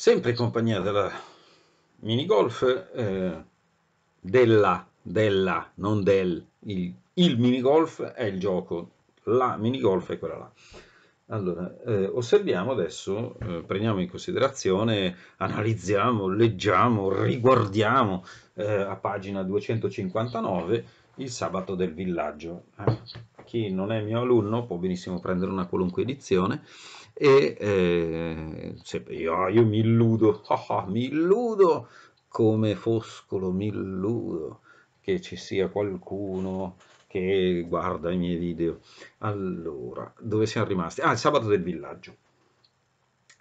sempre in compagnia della minigolf, eh, della, della, non del, il, il minigolf è il gioco, la minigolf è quella là. Allora, eh, osserviamo adesso, eh, prendiamo in considerazione, analizziamo, leggiamo, riguardiamo eh, a pagina 259 il sabato del villaggio. Eh, chi non è mio alunno può benissimo prendere una qualunque edizione e eh, io, ah, io, mi illudo, oh, oh, mi illudo come foscolo, mi illudo che ci sia qualcuno che guarda i miei video. Allora, dove siamo rimasti? Ah, il sabato del villaggio.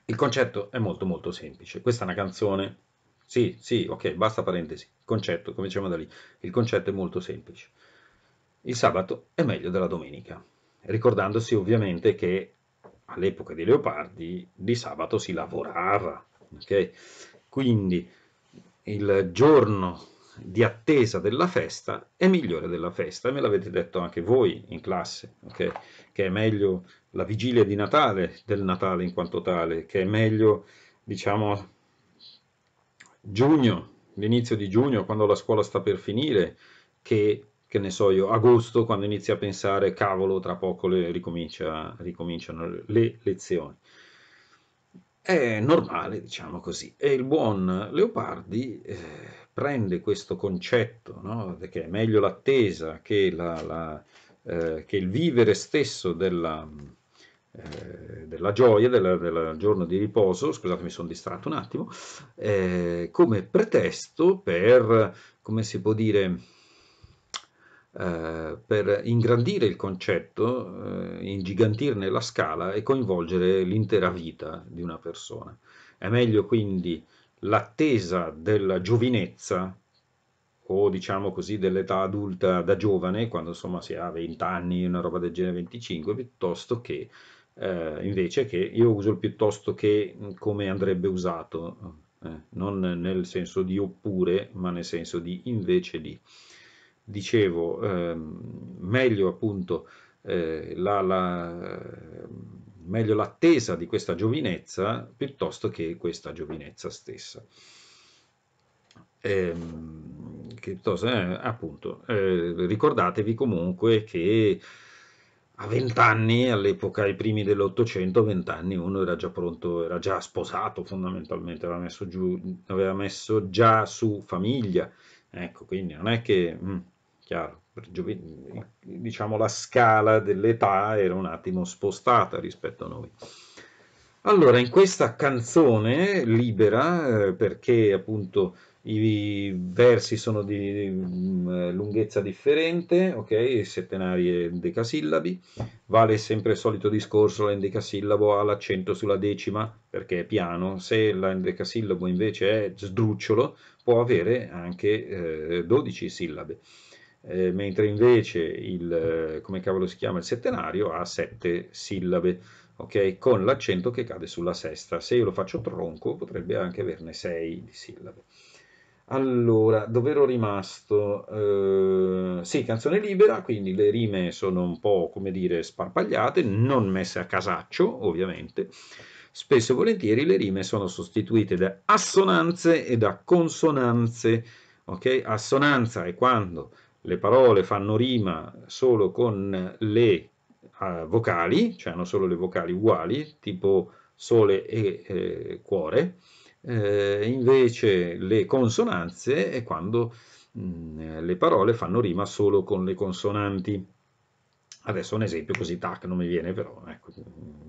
Il concetto è molto molto semplice. Questa è una canzone. Sì, sì, ok, basta parentesi. concetto, cominciamo da lì. Il concetto è molto semplice. Il sabato è meglio della domenica, ricordandosi ovviamente che all'epoca dei leopardi, di sabato si lavorava. Okay? Quindi il giorno di attesa della festa è migliore della festa, e me l'avete detto anche voi in classe, okay? che è meglio la vigilia di Natale del Natale in quanto tale, che è meglio, diciamo, giugno, l'inizio di giugno, quando la scuola sta per finire, che che ne so io, agosto, quando inizi a pensare, cavolo, tra poco le ricomincia, ricominciano le lezioni. È normale, diciamo così. E il buon Leopardi eh, prende questo concetto, no? che è meglio l'attesa che, la, la, eh, che il vivere stesso della, eh, della gioia, del giorno di riposo, scusate mi sono distratto un attimo, eh, come pretesto per, come si può dire, eh, per ingrandire il concetto, eh, ingigantirne la scala e coinvolgere l'intera vita di una persona. È meglio quindi l'attesa della giovinezza o diciamo così dell'età adulta da giovane, quando insomma si ha 20 anni, una roba del genere 25, piuttosto che eh, invece che io uso il piuttosto che come andrebbe usato, eh, non nel senso di oppure, ma nel senso di invece di dicevo, ehm, meglio appunto eh, la, la, meglio l'attesa di questa giovinezza piuttosto che questa giovinezza stessa. Eh, che, eh, appunto, eh, ricordatevi comunque che a vent'anni, all'epoca, ai primi dell'Ottocento, a vent'anni uno era già pronto, era già sposato fondamentalmente, aveva messo, giù, aveva messo già su famiglia. Ecco, quindi non è che... Mh, mm, chiaro, giovedì, diciamo la scala dell'età era un attimo spostata rispetto a noi. Allora, in questa canzone libera, eh, perché appunto i versi sono di mm, eh, lunghezza differente, ok? Settenarie e decasillabi, vale sempre il solito discorso, l'endecasillabo ha l'accento sulla decima perché è piano, se l'endecasillabo invece è sdrucciolo può avere anche eh, 12 sillabe eh, mentre invece il, eh, come cavolo si chiama, il settenario ha sette sillabe, ok? Con l'accento che cade sulla sesta. Se io lo faccio tronco potrebbe anche averne sei di sillabe. Allora, dove ero rimasto? Eh, sì, canzone libera, quindi le rime sono un po', come dire, sparpagliate, non messe a casaccio, ovviamente. Spesso e volentieri le rime sono sostituite da assonanze e da consonanze, ok? Assonanza è quando le parole fanno rima solo con le uh, vocali, cioè hanno solo le vocali uguali, tipo sole e eh, cuore, eh, invece le consonanze è quando mh, mm, le parole fanno rima solo con le consonanti. Adesso un esempio così tac, non mi viene però, ecco,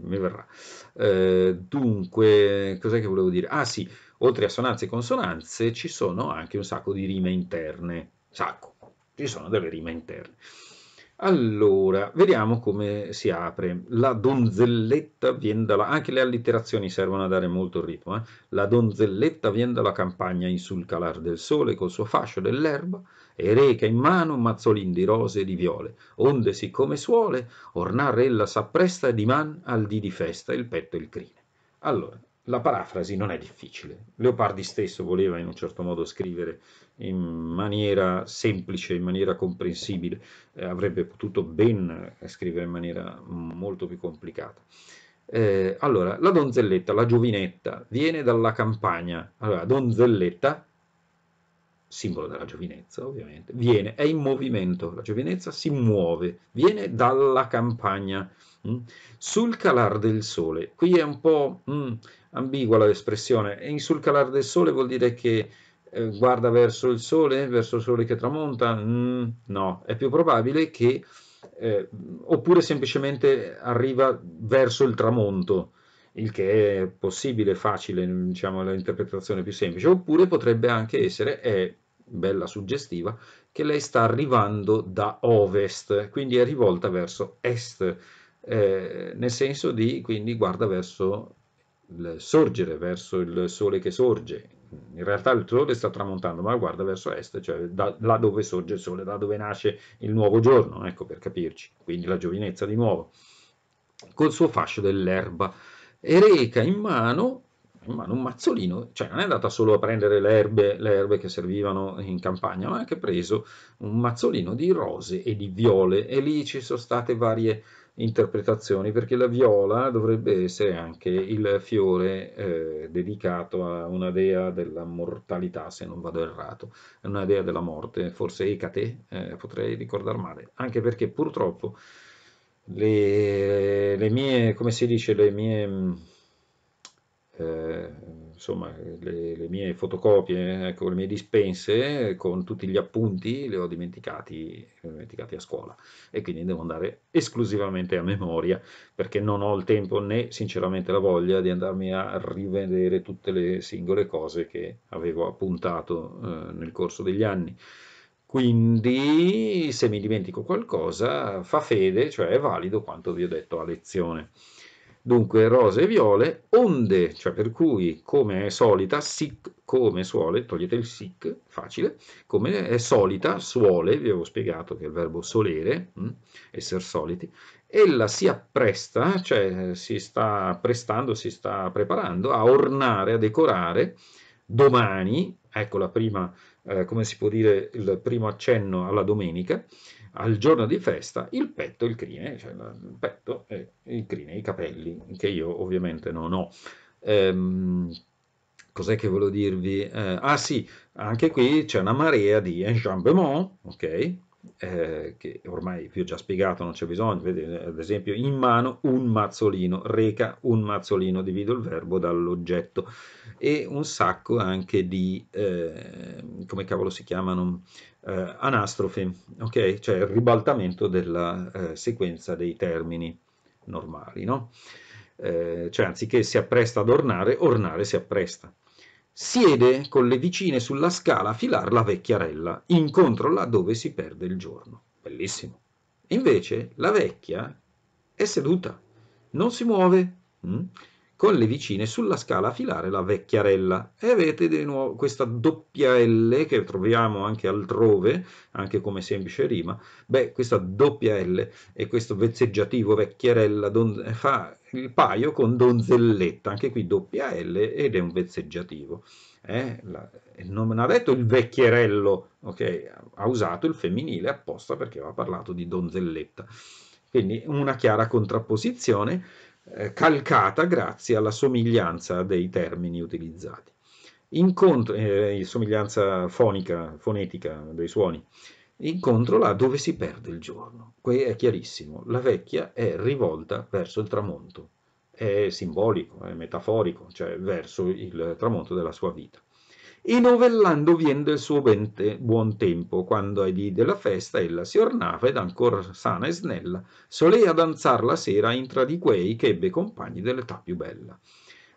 mi verrà. Eh, dunque, cos'è che volevo dire? Ah sì, oltre a sonanze e consonanze ci sono anche un sacco di rime interne, sacco, ci sono delle rime interne. Allora, vediamo come si apre. La donzelletta viene dalla... Anche le allitterazioni servono a dare molto ritmo. Eh? La donzelletta viene dalla campagna in sul calar del sole col suo fascio dell'erba e reca in mano un mazzolin di rose e di viole, onde siccome suole, ornare ella s'appresta di man al dì di festa il petto e il crine. Allora, la parafrasi non è difficile. Leopardi stesso voleva in un certo modo scrivere in maniera semplice, in maniera comprensibile, eh, avrebbe potuto ben eh, scrivere in maniera molto più complicata. Eh, allora, la donzelletta, la giovinetta, viene dalla campagna. Allora, donzelletta, simbolo della giovinezza ovviamente, viene, è in movimento, la giovinezza si muove, viene dalla campagna. Mm. Sul calar del sole, qui è un po'... Mm, ambigua l'espressione, in sul calar del sole vuol dire che eh, guarda verso il sole, verso il sole che tramonta? Mm, no, è più probabile che, eh, oppure semplicemente arriva verso il tramonto, il che è possibile, facile, diciamo l'interpretazione più semplice, oppure potrebbe anche essere, è bella suggestiva, che lei sta arrivando da ovest, quindi è rivolta verso est, eh, nel senso di quindi guarda verso il sorgere verso il sole che sorge. In realtà il sole sta tramontando, ma guarda verso est, cioè da, là dove sorge il sole, da dove nasce il nuovo giorno, ecco per capirci, quindi la giovinezza di nuovo, col suo fascio dell'erba, e reca in mano, in mano un mazzolino, cioè non è andata solo a prendere le erbe, le erbe che servivano in campagna, ma ha anche preso un mazzolino di rose e di viole, e lì ci sono state varie interpretazioni perché la viola dovrebbe essere anche il fiore eh, dedicato a una dea della mortalità se non vado errato è una dea della morte forse Ecate eh, potrei ricordar male anche perché purtroppo le, le mie come si dice le mie mm, eh, insomma, le, le, mie fotocopie, ecco, le mie dispense con tutti gli appunti le ho dimenticati, dimenticati a scuola e quindi devo andare esclusivamente a memoria perché non ho il tempo né sinceramente la voglia di andarmi a rivedere tutte le singole cose che avevo appuntato eh, nel corso degli anni. Quindi se mi dimentico qualcosa fa fede, cioè è valido quanto vi ho detto a lezione dunque rose e viole, onde, cioè per cui come è solita, sic come suole, togliete il sic, facile, come è solita, suole, vi avevo spiegato che è il verbo solere, mm, essere soliti, ella si appresta, cioè eh, si sta prestando, si sta preparando a ornare, a decorare, domani, ecco la prima, eh, come si può dire, il primo accenno alla domenica, al giorno di festa il petto, e il crine, cioè il petto e il crine, i capelli, che io ovviamente non ho. Ehm, cos'è che volevo dirvi? Eh, ah sì, anche qui c'è una marea di enjambement, ok? Eh, che ormai vi ho già spiegato, non c'è bisogno, vedete, ad esempio in mano un mazzolino, reca un mazzolino, divido il verbo dall'oggetto e un sacco anche di, eh, come cavolo si chiamano, eh, anastrofe, okay? cioè il ribaltamento della eh, sequenza dei termini normali, no? eh, cioè anziché si appresta ad ornare, ornare si appresta. Siede con le vicine sulla scala a filar la vecchiarella, incontro là dove si perde il giorno. Bellissimo. Invece la vecchia è seduta, non si muove. Mm? con le vicine sulla scala a filare la vecchiarella e avete di nuovo questa doppia L che troviamo anche altrove, anche come semplice rima, beh questa doppia L e questo vezzeggiativo vecchiarella fa il paio con donzelletta, anche qui doppia L ed è un vezzeggiativo. Eh? La, non ha detto il vecchierello, okay? ha usato il femminile apposta perché aveva parlato di donzelletta. Quindi una chiara contrapposizione eh, calcata grazie alla somiglianza dei termini utilizzati. Incontro, eh, somiglianza fonica, fonetica dei suoni. Incontro là dove si perde il giorno. Qui è chiarissimo, la vecchia è rivolta verso il tramonto. È simbolico, è metaforico, cioè verso il tramonto della sua vita e novellando viene del suo vente, buon tempo, quando ai dì della festa ella si ornava ed ancora sana e snella solea danzar la sera intra di quei che ebbe compagni dell'età più bella.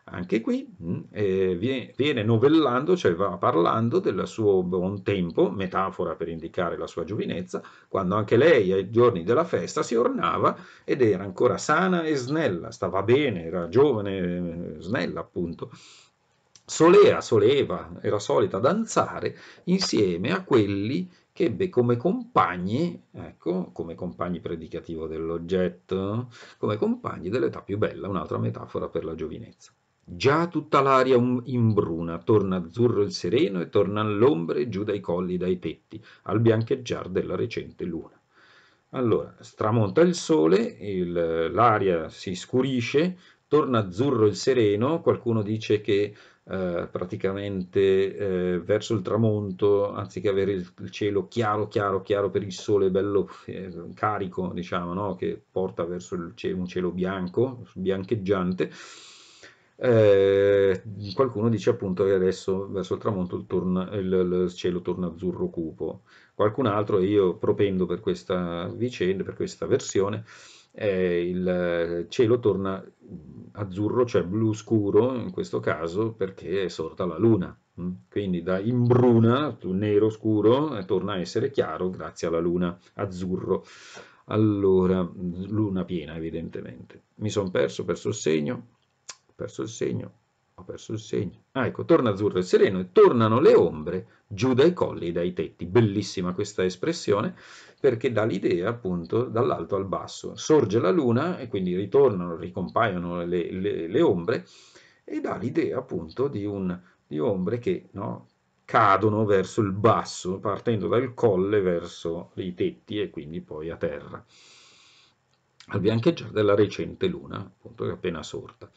Anche qui mm, eh, viene novellando, cioè va parlando del suo buon tempo, metafora per indicare la sua giovinezza, quando anche lei ai giorni della festa si ornava ed era ancora sana e snella, stava bene, era giovane, eh, snella appunto solea, soleva, era solita danzare insieme a quelli che ebbe come compagni, ecco, come compagni predicativo dell'oggetto, come compagni dell'età più bella, un'altra metafora per la giovinezza. Già tutta l'aria imbruna, torna azzurro il sereno e torna l'ombre giù dai colli, dai tetti, al biancheggiar della recente luna. Allora, stramonta il sole, l'aria si scurisce, torna azzurro il sereno, qualcuno dice che eh, praticamente eh, verso il tramonto, anziché avere il, il, cielo chiaro, chiaro, chiaro per il sole bello eh, carico, diciamo, no? che porta verso cielo, un cielo bianco, biancheggiante, eh, qualcuno dice appunto che adesso verso il tramonto il, torna, il, il cielo torna azzurro cupo. Qualcun altro, e io propendo per questa vicenda, per questa versione, eh, il cielo torna azzurro, cioè blu scuro in questo caso, perché è sorta la luna. Mm? Quindi da imbruna, nero scuro, torna a essere chiaro grazie alla luna azzurro. Allora, luna piena evidentemente. Mi sono perso, perso il segno, perso il segno ho perso il segno. Ah, ecco, torna azzurro il sereno e tornano le ombre giù dai colli, dai tetti. Bellissima questa espressione perché dà l'idea appunto dall'alto al basso. Sorge la luna e quindi ritornano, ricompaiono le, le, le ombre e dà l'idea appunto di, un, di ombre che no, cadono verso il basso, partendo dal colle verso i tetti e quindi poi a terra. Al biancheggiare della recente luna, appunto, che è appena sorta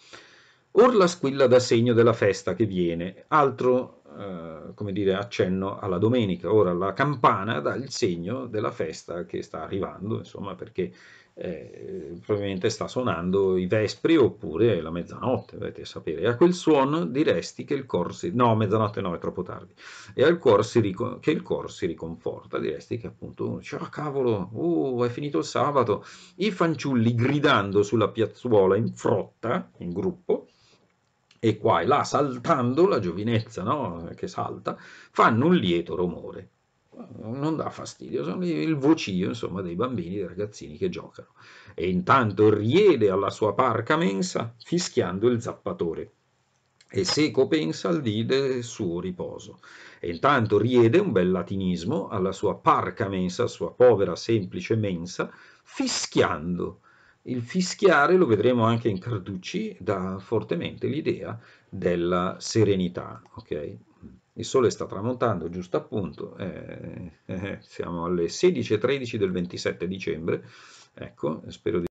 or la squilla da segno della festa che viene, altro eh, come dire, accenno alla domenica, ora la campana dà il segno della festa che sta arrivando, insomma perché eh, probabilmente sta suonando i vespri oppure la mezzanotte, dovete sapere. E a quel suono diresti che il cor si... No, mezzanotte no, è troppo tardi. E al cor si ricon... che il cor si riconforta, diresti che appunto uno dice, oh cavolo, oh, è finito il sabato. I fanciulli gridando sulla piazzuola in frotta, in gruppo, e qua e là, saltando la giovinezza no? che salta, fanno un lieto rumore. Non dà fastidio, sono il vocio insomma, dei bambini, dei ragazzini che giocano. E intanto riede alla sua parca mensa, fischiando il zappatore e seco pensa al dì del suo riposo. E intanto riede un bel latinismo alla sua parca mensa, sua povera semplice mensa, fischiando il fischiare lo vedremo anche in Carducci, dà fortemente l'idea della serenità. Okay? Il sole sta tramontando giusto appunto, eh, eh, siamo alle 16.13 del 27 dicembre, ecco, spero di